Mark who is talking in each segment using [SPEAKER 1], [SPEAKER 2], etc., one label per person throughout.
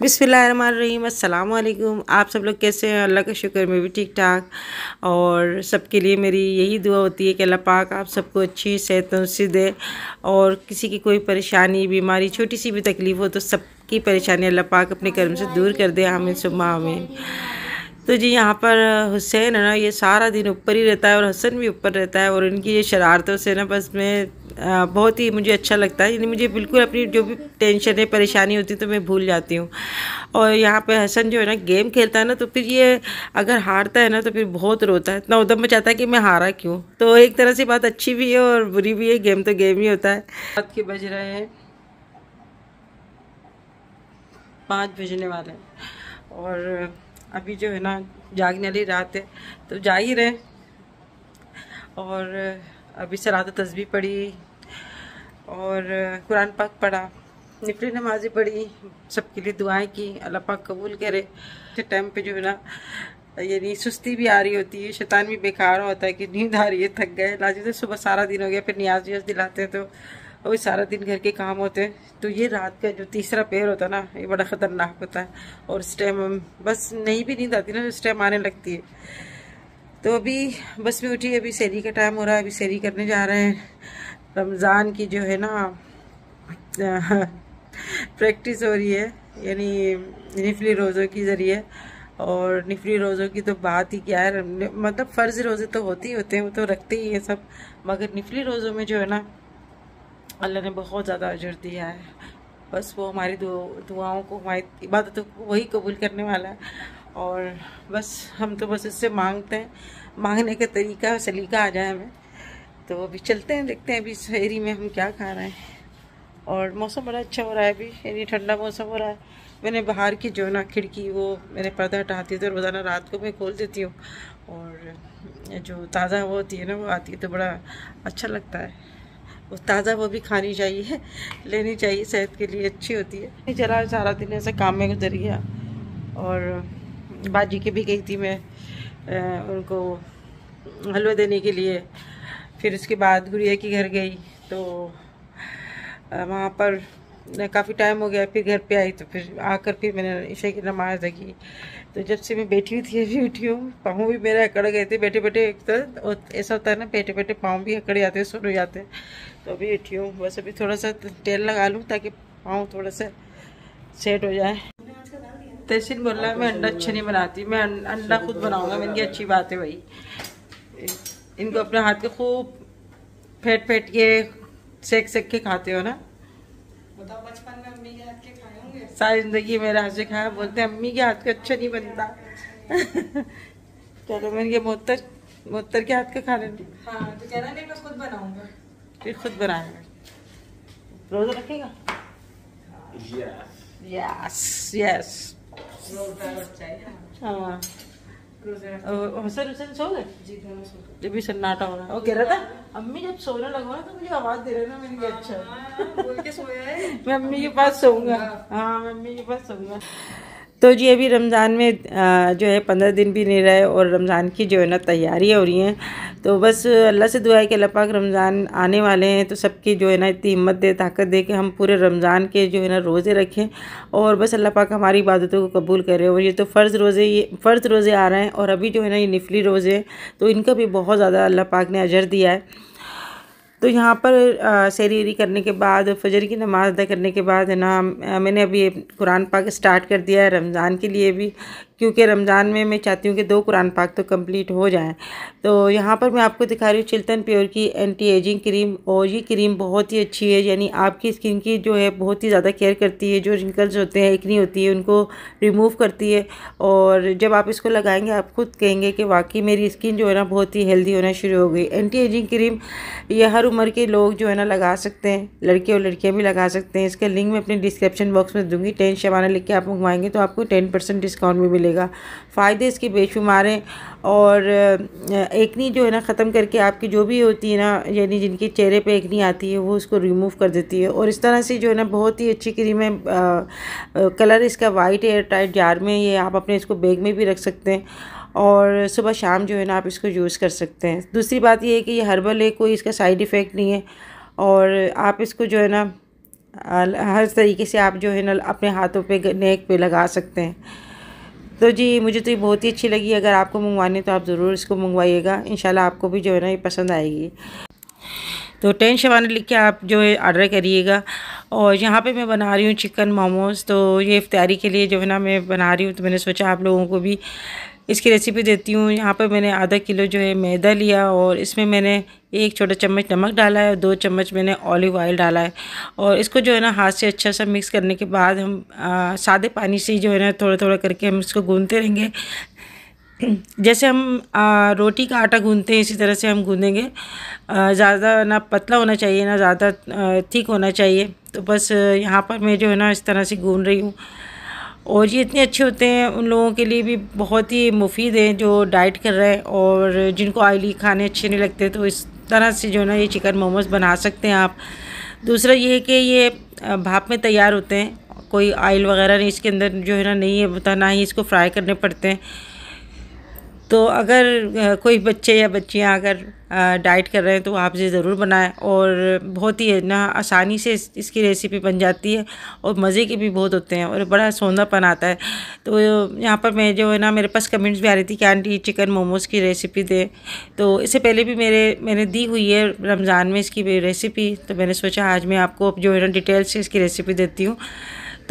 [SPEAKER 1] बिसमीम अल्लाम आप सब लोग कैसे हैं अल्लाह का शुक्र मैं भी ठीक ठाक और सबके लिए मेरी यही दुआ होती है कि अल्लाह पाक आप सबको अच्छी सेहत से दे और किसी की कोई परेशानी बीमारी छोटी सी भी तकलीफ़ हो तो सबकी परेशानी अल्लाह पाक अपने कर्म से दूर कर दे आमीन सुबह आमीन तो जी यहाँ पर हुसैन है ना ये सारा दिन ऊपर ही रहता है और हसन भी ऊपर रहता है और इनकी ये शरारतों से ना बस मैं बहुत ही मुझे अच्छा लगता है यानी मुझे बिल्कुल अपनी जो भी टेंशन है परेशानी होती है तो मैं भूल जाती हूँ और यहाँ पे हसन जो है ना गेम खेलता है ना तो फिर ये अगर हारता है ना तो फिर बहुत रोता है इतना उदम मचाता है कि मैं हारा क्यों तो एक तरह से बात अच्छी भी है और बुरी भी है गेम तो गेम ही होता है रात के बज रहे हैं पाँच बजने वाले हैं और अभी जो है ना जागने वाली रात है तो जा ही रहे और अभी सलात तस्वीर पढ़ी और कुरान पाक पढ़ा निफरी नमाजी पढ़ी सबके लिए दुआएं की अल्लाह पाक कबूल करे तो टाइम पे जो है ना यानी सुस्ती भी आ रही होती है शैतान भी बेकार होता है कि नींद आ रही है थक गए लाजी से सुबह सारा दिन हो गया फिर न्याज व्याज दिलाते हैं तो और सारा दिन घर के काम होते हैं तो ये रात का जो तीसरा पेयर होता है ना ये बड़ा ख़तरनाक होता है और उस टाइम बस नहीं भी नींद आती ना उस टाइम आने लगती है तो अभी बस में उठी अभी सैरी का टाइम हो रहा है अभी सैरी करने जा रहे हैं रमज़ान की जो है ना प्रैक्टिस हो रही है यानी निफली रोज़ों के ज़रिए और निफली रोज़ों की तो बात ही क्या है मतलब फ़र्ज़ रोज़े तो होते ही होते हैं वो तो रखते ही है सब मगर निफली रोज़ों में जो है ना अल्लाह ने बहुत ज़्यादा अजर दिया है बस वो हमारी दुआओं को हमारी इबादतों को वही कबूल करने वाला है और बस हम तो बस इससे मांगते हैं मांगने का तरीका सलीका आ जाए हमें तो अभी चलते हैं देखते हैं अभी शहरी में हम क्या खा रहे हैं और मौसम बड़ा अच्छा हो रहा है अभी यानी ठंडा मौसम हो रहा है मैंने बाहर की जो ना खिड़की वो मैंने पर्दा हटाती हूँ तो रोज़ाना रात को मैं खोल देती हूँ और जो ताज़ा हवा होती है ना वो आती है तो बड़ा अच्छा लगता है वो ताज़ा वो भी खानी चाहिए लेनी चाहिए सेहत के लिए अच्छी होती है चला सारा दिन ऐसे काम में गुजर गया और बाजी के भी गई थी मैं उनको हलवा देने के लिए फिर उसके बाद गुड़िया के घर गई तो वहाँ पर काफ़ी टाइम हो गया फिर घर पे आई तो फिर आकर फिर मैंने ईशा की नमाज लगी तो जब से मैं बैठी हुई थी अभी उठी हूँ पाँव भी मेरे अकड़ गए थे बैठे बैठे एक तरह ऐसा होता है ना बैठे बैठे पाँव भी अकड़ जाते हैं सुन हो जाते हैं तो अभी उठी हूँ बस अभी थोड़ा सा तेल लगा लूँ ताकि पाँव थोड़ा सा सेट हो जाए तहसीन बोल रहा है मैं अंडा अच्छा नहीं बनाती मैं अं-, अंडा खुद बनाऊँगा मैंने की अच्छी बात है भाई इनको अपने हाथ के खूब फेंट फेंट के सेक सेक के खाते हो ना बताओ बचपन में अम्मी के हाथ के खाए होंगे सारी जिंदगी मेरे हाथ से खाया बोलते हैं अम्मी के हाथ का अच्छा नहीं बनता चलो मैंने ये मोहतर मोहतर के हाथ का खा लेंगे हाँ तो कह रहा नहीं मैं खुद बनाऊंगा फिर खुद बनाएंगे रोजा रखेगा यस यस यस हाँ, हाँ।
[SPEAKER 2] सर
[SPEAKER 1] उसे सो गए जब भी सन्नाटा हो रहा है वो कह रहा था अम्मी जब सोने लगो ना तो मुझे आवाज दे रहा ना मैंने कहा अच्छा बोल के सोया है मैं अम्मी के पास सोऊंगा हाँ, हाँ मैं अम्मी के पास सोऊंगा तो जी अभी रमज़ान में जो है पंद्रह दिन भी नहीं रहे और रमज़ान की जो है ना तैयारी हो रही हैं तो बस अल्लाह से दुआ है कि अल्लाह पाक रमज़ान आने वाले हैं तो सबकी जो है ना इतनी हिम्मत दे ताकत दे कि हम पूरे रमज़ान के जो है ना रोज़े रखें और बस अल्लाह पाक हमारी इबादतों को कबूल करे और ये तो फ़र्ज़ रोज़े ये फ़र्ज़ रोज़े आ रहे हैं और अभी जो है ना ये निफली रोज़े तो इनका भी बहुत ज़्यादा अल्लाह पाक ने अजर दिया है तो यहाँ पर सैरी करने के बाद फजर की नमाज़ अदा करने के बाद है ना मैंने अभी कुरान पाक स्टार्ट कर दिया है रमज़ान के लिए भी क्योंकि रमज़ान में मैं चाहती हूँ कि दो कुरान पाक तो कंप्लीट हो जाएँ तो यहाँ पर मैं आपको दिखा रही हूँ चिल्तन प्योर की एंटी एजिंग क्रीम और ये क्रीम बहुत ही अच्छी है यानी आपकी स्किन की जो है बहुत ही ज़्यादा केयर करती है जो रिंकल्स होते हैं इकनी होती है उनको रिमूव करती है और जब आप इसको लगाएंगे आप खुद कहेंगे कि वाकई मेरी स्किन जो है ना बहुत ही हेल्दी होना शुरू हो गई एंटी एजिंग क्रीम ये हर उम्र के लोग जो है ना लगा सकते हैं लड़के और लड़कियाँ भी लगा सकते हैं इसका लिंक मैं अपने डिस्क्रिप्शन बॉक्स में दूँगी टेन शवाना लिख के आप मंगवाएंगे तो आपको टेन परसेंट डिस्काउंट भी मिलेगा होएगा फ़ायदे इसके बेशुमार हैं और एकनी जो है ना ख़त्म करके आपकी जो भी होती है ना यानी जिनके चेहरे पे एकनी आती है वो उसको रिमूव कर देती है और इस तरह से जो है ना बहुत ही अच्छी क्रीम है कलर इसका वाइट एयर टाइट जार में ये आप अपने इसको बैग में भी रख सकते हैं और सुबह शाम जो है ना आप इसको यूज़ कर सकते हैं दूसरी बात यह है कि ये हर्बल है कोई इसका साइड इफ़ेक्ट नहीं है और आप इसको जो है ना हर तरीके से आप जो है ना अपने हाथों पे नेक पे लगा सकते हैं तो जी मुझे तो ये बहुत ही अच्छी लगी अगर आपको मंगवानी तो आप ज़रूर इसको मंगवाइएगा इन आपको भी जो है ना ये पसंद आएगी तो टेन शवान लिख के आप जो है ऑर्डर करिएगा और यहाँ पे मैं बना रही हूँ चिकन मोमोज़ तो ये इफ्तारी के लिए जो है ना मैं बना रही हूँ तो मैंने सोचा आप लोगों को भी इसकी रेसिपी देती हूँ यहाँ पर मैंने आधा किलो जो है मैदा लिया और इसमें मैंने एक छोटा चम्मच नमक डाला है और दो चम्मच मैंने ऑलिव ऑयल डाला है और इसको जो है ना हाथ से अच्छा सा मिक्स करने के बाद हम आ, सादे पानी से जो है ना थोड़ा थोड़ा करके हम इसको गूंदते रहेंगे जैसे हम आ, रोटी का आटा गूंदते हैं इसी तरह से हम गूंदेंगे ज़्यादा ना पतला होना चाहिए ना ज़्यादा ठीक होना चाहिए तो बस यहाँ पर मैं जो है ना इस तरह से गूँध रही हूँ और ये इतने अच्छे होते हैं उन लोगों के लिए भी बहुत ही मुफीद हैं जो डाइट कर रहे हैं और जिनको ऑयली खाने अच्छे नहीं लगते तो इस तरह से जो है ना ये चिकन मोमोज बना सकते हैं आप दूसरा ये है कि ये भाप में तैयार होते हैं कोई ऑयल वगैरह नहीं इसके अंदर जो है ना नहीं है पता ना ही इसको फ्राई करने पड़ते हैं तो अगर कोई बच्चे या बच्चियाँ अगर डाइट कर रहे हैं तो आप इसे ज़रूर बनाएं और बहुत ही है ना आसानी से इसकी रेसिपी बन जाती है और मज़े के भी बहुत होते हैं और बड़ा सोंदापन आता है तो यहाँ पर मैं जो है ना मेरे पास कमेंट्स भी आ रही थी कि आंटी चिकन मोमोज़ की रेसिपी दें तो इससे पहले भी मेरे मैंने दी हुई है रमज़ान में इसकी रेसिपी तो मैंने सोचा आज मैं आपको जो है ना डिटेल्स से इसकी रेसिपी देती हूँ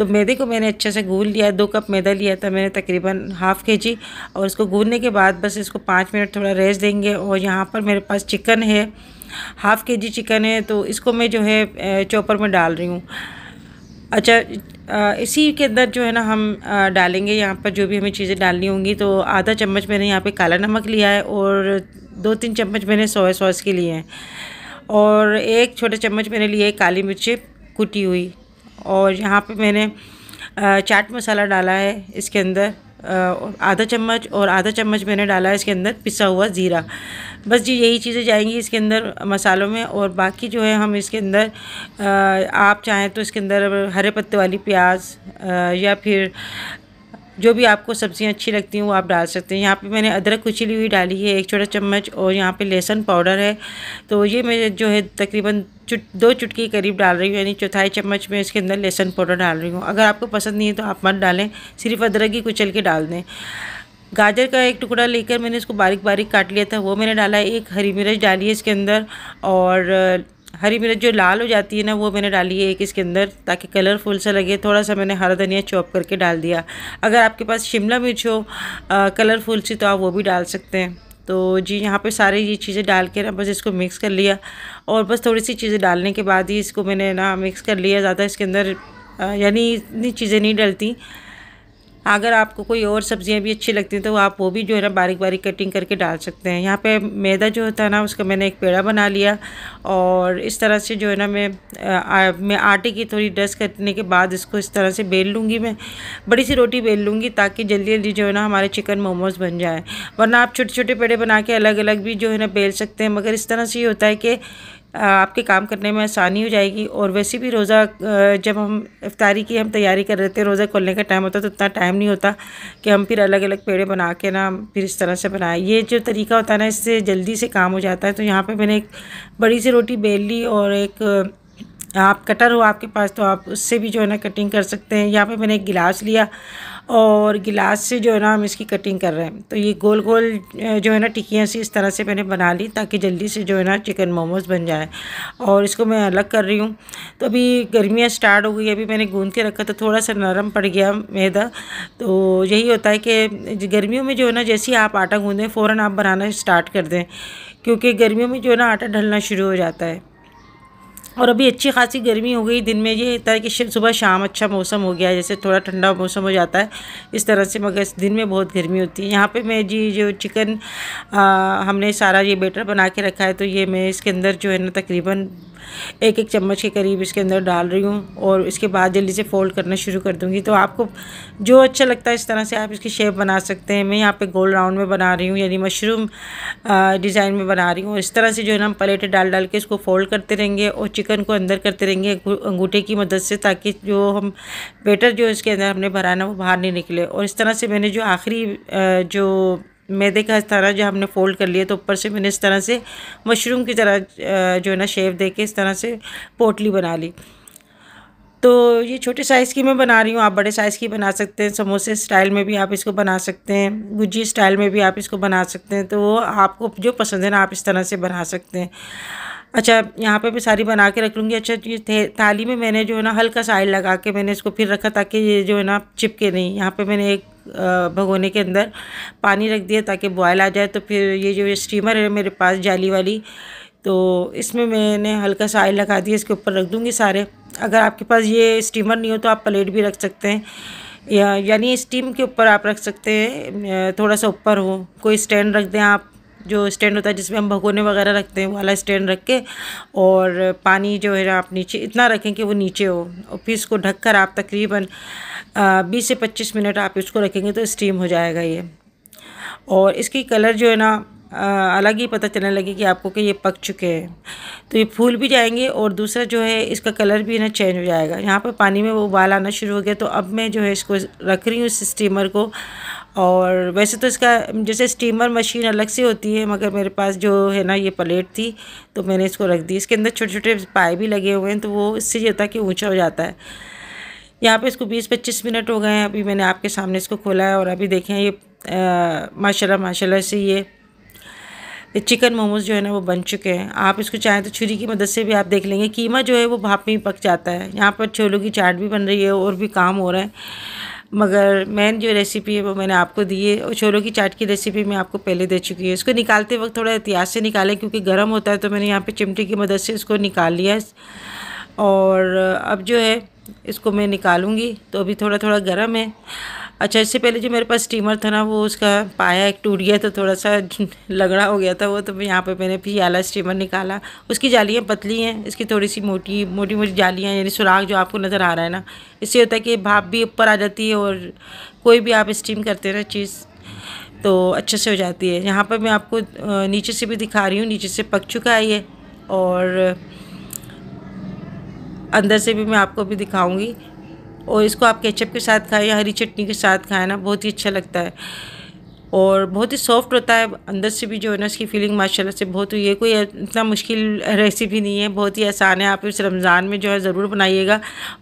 [SPEAKER 1] तो मैदे को मैंने अच्छे से गूल लिया दो कप मैदा लिया था मैंने तकरीबन हाफ़ के जी और इसको गूलने के बाद बस इसको पाँच मिनट थोड़ा रेस्ट देंगे और यहाँ पर मेरे पास चिकन है हाफ़ के जी चिकन है तो इसको मैं जो है चॉपर में डाल रही हूँ अच्छा इसी के अंदर जो है ना हम डालेंगे यहाँ पर जो भी हमें चीज़ें डालनी होंगी तो आधा चम्मच मैंने यहाँ पे काला नमक लिया है और दो तीन चम्मच मैंने सोया सॉस के लिए हैं और एक छोटे चम्मच मैंने लिए काली मिर्ची कुटी हुई और यहाँ पे मैंने चाट मसाला डाला है इसके अंदर आधा चम्मच और आधा चम्मच मैंने डाला है इसके अंदर पिसा हुआ ज़ीरा बस जी यही चीज़ें जाएंगी इसके अंदर मसालों में और बाकी जो है हम इसके अंदर आप चाहें तो इसके अंदर हरे पत्ते वाली प्याज या फिर जो भी आपको सब्ज़ियाँ अच्छी लगती हैं वो आप डाल सकते हैं यहाँ पे मैंने अदरक कुचली हुई डाली है एक छोटा चम्मच और यहाँ पे लहसुन पाउडर है तो ये मैं जो है तकरीबन चुट दो चुटकी करीब डाल रही हूँ यानी चौथाई चम्मच में इसके अंदर लहसुन पाउडर डाल रही हूँ अगर आपको पसंद नहीं है तो आप मत डालें सिर्फ अदरक ही कुचल के डाल दें गाजर का एक टुकड़ा लेकर मैंने इसको बारीक बारीक काट लिया था वो मैंने डाला है एक हरी मिर्च डाली है इसके अंदर और हरी मिर्च जो लाल हो जाती है ना वो मैंने डाली है एक इसके अंदर ताकि कलरफुल सा लगे थोड़ा सा मैंने हरा धनिया चॉप करके डाल दिया अगर आपके पास शिमला मिर्च हो कलरफुल सी तो आप वो भी डाल सकते हैं तो जी यहाँ पे सारे ये चीज़ें डाल के ना बस इसको मिक्स कर लिया और बस थोड़ी सी चीज़ें डालने के बाद ही इसको मैंने ना मिक्स कर लिया ज़्यादा इसके अंदर यानी इतनी चीज़ें नहीं डलती अगर आपको कोई और सब्ज़ियाँ भी अच्छी लगती हैं तो आप वो भी जो है ना बारीक बारीक कटिंग करके डाल सकते हैं यहाँ पे मैदा जो होता है ना उसका मैंने एक पेड़ा बना लिया और इस तरह से जो है ना मैं आ, मैं आटे की थोड़ी डस्ट करने के बाद इसको इस तरह से बेल लूँगी मैं बड़ी सी रोटी बेल लूँगी ताकि जल्दी जल्दी जो है ना हमारे चिकन मोमोज़ बन जाए वरना आप छोटे छोटे पेड़े बना के अलग अलग भी जो है ना बेल सकते हैं मगर इस तरह से ये होता है कि आपके काम करने में आसानी हो जाएगी और वैसे भी रोज़ा जब हम इफ्तारी की हम तैयारी कर रहे थे रोज़ा खोलने का टाइम होता तो उतना टाइम नहीं होता कि हम फिर अलग अलग पेड़े बना के ना फिर इस तरह से बनाए ये जो तरीका होता है ना इससे जल्दी से काम हो जाता है तो यहाँ पर मैंने एक बड़ी सी रोटी बेल ली और एक आप कटर हो आपके पास तो आप उससे भी जो है ना कटिंग कर सकते हैं यहाँ पे मैंने एक गिलास लिया और गिलास से जो है ना हम इसकी कटिंग कर रहे हैं तो ये गोल गोल जो है ना टिकियाँ सी इस तरह से मैंने बना ली ताकि जल्दी से जो है ना चिकन मोमोज बन जाए और इसको मैं अलग कर रही हूँ तो अभी गर्मियाँ स्टार्ट हो गई अभी मैंने गूँद के रखा तो थोड़ा सा नरम पड़ गया मैदा तो यही होता है कि गर्मियों में जो है ना जैसे ही आप आटा गूँधें फ़ौर आप बनाना स्टार्ट कर दें क्योंकि गर्मियों में जो है ना आटा ढलना शुरू हो जाता है और अभी अच्छी खासी गर्मी हो गई दिन में ये होता है कि सुबह शाम अच्छा मौसम हो गया है जैसे थोड़ा ठंडा मौसम हो जाता है इस तरह से मगर दिन में बहुत गर्मी होती है यहाँ पे मैं जी जो चिकन आ, हमने सारा ये बेटर बना के रखा है तो ये मैं इसके अंदर जो है ना तकरीबन एक एक चम्मच के करीब इसके अंदर डाल रही हूँ और इसके बाद जल्दी से फ़ोल्ड करना शुरू कर दूँगी तो आपको जो अच्छा लगता है इस तरह से आप इसकी शेप बना सकते हैं मैं यहाँ पे गोल राउंड में बना रही हूँ यानी मशरूम डिज़ाइन में बना रही हूँ इस तरह से जो है ना हम पलेटें डाल डाल के इसको फ़ोल्ड करते रहेंगे और चिकन को अंदर करते रहेंगे अंगूठे की मदद से ताकि जो हम बेटर जो इसके अंदर हमने भराना वो बाहर नहीं निकले और इस तरह से मैंने जो आखिरी जो मैदे का तरह जो हमने फोल्ड कर लिया तो ऊपर से मैंने इस तरह से मशरूम की तरह जो है ना शेप दे के इस तरह से पोटली बना ली तो ये छोटे साइज़ की मैं बना रही हूँ आप बड़े साइज़ की बना सकते हैं समोसे स्टाइल में भी आप इसको बना सकते हैं गुजी स्टाइल में भी आप इसको बना सकते हैं तो वो आपको जो पसंद है ना आप इस तरह से बना सकते हैं अच्छा यहाँ पे मैं सारी बना के रख लूँगी अच्छा ये थाली में मैंने जो है ना हल्का साइड लगा के मैंने इसको फिर रखा ताकि ये जो है ना चिपके नहीं यहाँ पे मैंने एक भगोने के अंदर पानी रख दिया ताकि बॉयल आ जाए तो फिर ये जो ये स्टीमर है मेरे पास जाली वाली तो इसमें मैंने हल्का सा आयल लगा दिया इसके ऊपर रख दूँगी सारे अगर आपके पास ये स्टीमर नहीं हो तो आप प्लेट भी रख सकते हैं या यानी स्टीम के ऊपर आप रख सकते हैं थोड़ा सा ऊपर हो कोई स्टैंड रख दें आप जो स्टैंड होता है जिसमें हम भगोने वगैरह रखते हैं वाला स्टैंड रख के और पानी जो है ना आप नीचे इतना रखें कि वो नीचे हो और फिर इसको ढक कर आप तकरीबन बीस से पच्चीस मिनट आप इसको रखेंगे तो स्टीम हो जाएगा ये और इसकी कलर जो है ना अलग ही पता चलने लगे कि आपको कि ये पक चुके हैं तो ये फूल भी जाएंगे और दूसरा जो है इसका कलर भी ना चेंज हो जाएगा यहाँ पर पानी में वो उबाल आना शुरू हो गया तो अब मैं जो है इसको रख रही हूँ इस स्टीमर को और वैसे तो इसका जैसे स्टीमर मशीन अलग से होती है मगर मेरे पास जो है ना ये प्लेट थी तो मैंने इसको रख दी इसके अंदर छोटे छोटे पाए भी लगे हुए हैं तो वो इससे ये होता है कि ऊँचा हो जाता है यहाँ पे इसको 20-25 मिनट हो गए हैं अभी मैंने आपके सामने इसको खोला है और अभी देखें ये माशाला माशा से ये चिकन मोमोज़ जो है ना वो बन चुके हैं आप इसको चाहें तो छुरी की मदद से भी आप देख लेंगे कीमा जो है वो भाप में ही पक जाता है यहाँ पर छोलों की चाट भी बन रही है और भी काम हो रहा है मगर मैन जो रेसिपी है वो मैंने आपको दी है और छोलों की चाट की रेसिपी मैं आपको पहले दे चुकी है इसको निकालते वक्त थोड़ा एहतियात से निकालें क्योंकि गर्म होता है तो मैंने यहाँ पे चिमटी की मदद से इसको निकाल लिया और अब जो है इसको मैं निकालूँगी तो अभी थोड़ा थोड़ा गर्म है अच्छा इससे पहले जो मेरे पास स्टीमर था ना वो उसका पाया एक टूट गया तो थोड़ा सा लगड़ा हो गया था वो तो यहाँ पर मैंने फिर आला स्टीमर निकाला उसकी जालियाँ पतली हैं इसकी थोड़ी सी मोटी मोटी मोटी जालियाँ यानी सुराख जो आपको नज़र आ रहा है ना इससे होता है कि भाप भी ऊपर आ जाती है और कोई भी आप स्टीम करते हैं ना चीज़ तो अच्छे से हो जाती है यहाँ पर मैं आपको नीचे से भी दिखा रही हूँ नीचे से पक चुका है ये और अंदर से भी मैं आपको भी दिखाऊंगी और इसको आप केचप के साथ खाएँ या हरी चटनी के साथ खाएँ ना बहुत ही अच्छा लगता है और बहुत ही सॉफ्ट होता है अंदर से भी जो है ना इसकी फीलिंग माशाल्लाह से बहुत ये है कोई इतना मुश्किल रेसिपी नहीं है बहुत ही आसान है आप इस रमज़ान में जो है ज़रूर बनाइएगा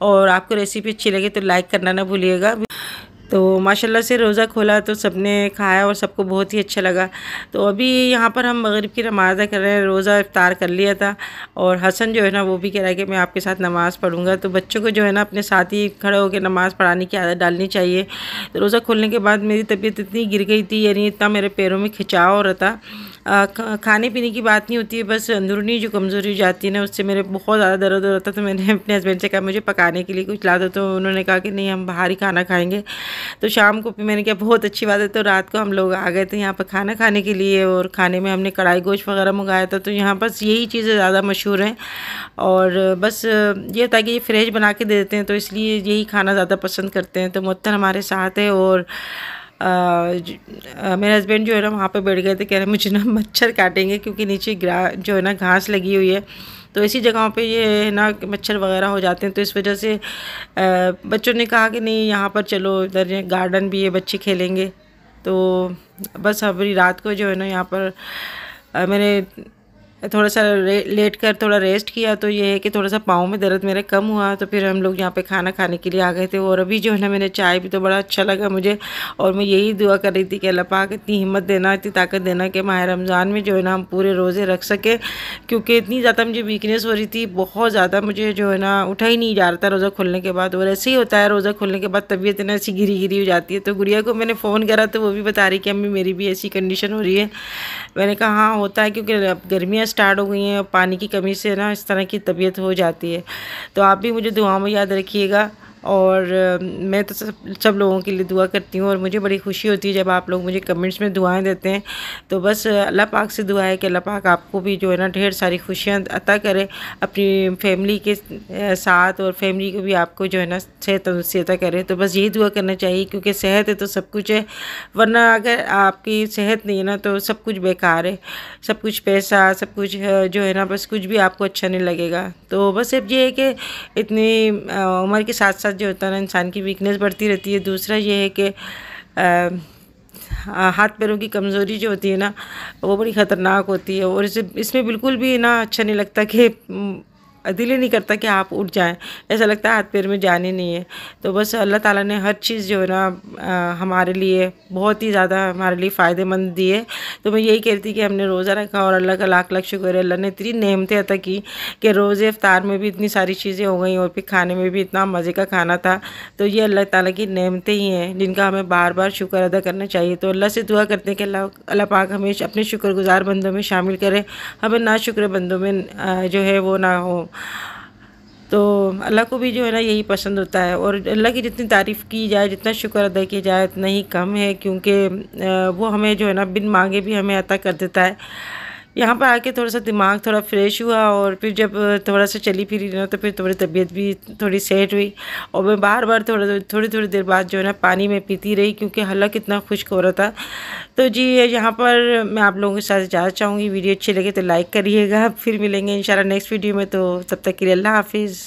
[SPEAKER 1] और आपको रेसिपी अच्छी लगे तो लाइक करना ना भूलिएगा तो माशाल्लाह से रोज़ा खोला तो सबने खाया और सबको बहुत ही अच्छा लगा तो अभी यहाँ पर हम मगरिब की नमाज़ कर रहे हैं रोज़ा इफ्तार कर लिया था और हसन जो है ना वो भी कह रहा है कि मैं आपके साथ नमाज़ पढ़ूँगा तो बच्चों को जो है ना अपने साथ ही खड़े होकर नमाज़ पढ़ाने की आदत डालनी चाहिए तो रोज़ा खोलने के बाद मेरी तबीयत इतनी गिर गई थी यानी इतना मेरे पैरों में खिंचाव हो रहा था खाने पीने की बात नहीं होती है बस अंदरूनी जो कमज़ोरी जाती है ना उससे मेरे बहुत ज़्यादा दर्द होता तो मैंने अपने हस्बैंड से कहा मुझे पकाने के लिए कुछ ला दो तो उन्होंने कहा कि नहीं हम बाहर ही खाना खाएंगे तो शाम को भी मैंने कहा बहुत अच्छी बात है तो रात को हम लोग आ गए थे यहाँ पर खाना खाने के लिए और खाने में हमने कढ़ाई गोश्त वगैरह मंगाया था तो यहाँ बस यही चीज़ें ज़्यादा मशहूर हैं और बस ये होता है कि ये फ्रेश बना के दे देते हैं तो इसलिए यही खाना ज़्यादा पसंद करते हैं तो मत्तर हमारे साथ है और मेरे हस्बैंड जो है ना वहाँ पे बैठ गए थे कह रहे मुझे ना मच्छर काटेंगे क्योंकि नीचे जो है ना घास लगी हुई है तो ऐसी जगहों पे ये है ना मच्छर वगैरह हो जाते हैं तो इस वजह से आ, बच्चों ने कहा कि नहीं यहाँ पर चलो इधर गार्डन भी है बच्चे खेलेंगे तो बस अभी रात को जो है ना यहाँ पर आ, मैंने थोड़ा सा लेट कर थोड़ा रेस्ट किया तो ये है कि थोड़ा सा पाँव में दर्द मेरे कम हुआ तो फिर हम लोग यहाँ पे खाना खाने के लिए आ गए थे और अभी जो है ना मैंने चाय भी तो बड़ा अच्छा लगा मुझे और मैं यही दुआ कर रही थी कि अल्लाह पाक इतनी हिम्मत देना इतनी ताकत देना कि माह रमज़ान में जो है ना हम पूरे रोज़े रख सकें क्योंकि इतनी ज़्यादा मुझे वीकनेस हो रही थी बहुत ज़्यादा मुझे जो है ना उठा ही नहीं जा रहा था रोज़ा खुलने के बाद और ऐसे ही होता है रोज़ा खुलने के बाद तबीयत ना ऐसी गिरी गिरी हो जाती है तो गुड़िया को मैंने फ़ोन करा तो वो भी बता रही कि अम्मी मेरी भी ऐसी कंडीशन हो रही है मैंने कहा हाँ होता है क्योंकि अब गर्मियाँ स्टार्ट हो गई हैं पानी की कमी से ना इस तरह की तबीयत हो जाती है तो आप भी मुझे दुआ में याद रखिएगा और मैं तो सब सब लोगों के लिए दुआ करती हूँ और मुझे बड़ी खुशी होती है जब आप लोग मुझे कमेंट्स में दुआएं देते हैं तो बस अल्लाह पाक से दुआ है कि अल्लाह पाक आपको भी जो है ना ढेर सारी खुशियाँ अता करे अपनी फैमिली के साथ और फैमिली को भी आपको जो है ना सेहत तंदुरुस्ती अता करे तो बस यही दुआ करना चाहिए क्योंकि सेहत है तो सब कुछ है वरना अगर आपकी सेहत नहीं है ना तो सब कुछ बेकार है सब कुछ पैसा सब कुछ जो है ना बस कुछ भी आपको अच्छा नहीं लगेगा तो बस अब ये है कि इतनी उम्र के साथ साथ साथ जो होता है ना इंसान की वीकनेस बढ़ती रहती है दूसरा ये है कि हाथ पैरों की कमज़ोरी जो होती है ना वो बड़ी ख़तरनाक होती है और इसे इसमें बिल्कुल भी ना अच्छा नहीं लगता कि दिल ही नहीं करता कि आप उठ जाएं ऐसा लगता है हाथ पैर में जान ही नहीं है तो बस अल्लाह ताला ने हर चीज़ जो है ना हमारे लिए बहुत ही ज़्यादा हमारे लिए फ़ायदेमंद दी है तो मैं यही कहती थी कि हमने रोज़ा रखा और अल्लाह का लाख लाख शुक्र है अल्लाह ने इतनी नेमते अदा की कि रोज़े अफ्तार में भी इतनी सारी चीज़ें हो गई और फिर खाने में भी इतना मज़े का खाना था तो ये अल्लाह ताली की नहमतें ही हैं जिनका हमें बार बार शुक्र अदा करना चाहिए तो अल्लाह से दुआ करते हैं कि अल्लाह अल्लाह पाक हमें अपने शुक्रगुजार बंदों में शामिल करें हमें ना शुक्र बंदों में जो है वो ना हो तो अल्लाह को भी जो है ना यही पसंद होता है और अल्लाह की जितनी तारीफ़ की जाए जितना शुक्र अदा किया जाए उतना ही कम है क्योंकि वो हमें जो है ना बिन मांगे भी हमें अता कर देता है यहाँ पर आके थोड़ा सा दिमाग थोड़ा फ्रेश हुआ और फिर जब थोड़ा सा चली फिरी ना तो फिर थोड़ी तबीयत भी थोड़ी सेट हुई और मैं बार बार थोड़ा थोड़ी थोड़ी देर बाद जो है ना पानी में पीती रही क्योंकि हल्ला इतना खुश्क हो रहा था तो जी यहाँ पर मैं आप लोगों के साथ जाना चाहूँगी वीडियो अच्छी लगे तो लाइक करिएगा फिर मिलेंगे इन नेक्स्ट वीडियो में तो तब तक के लिए अल्लाह हाफिज़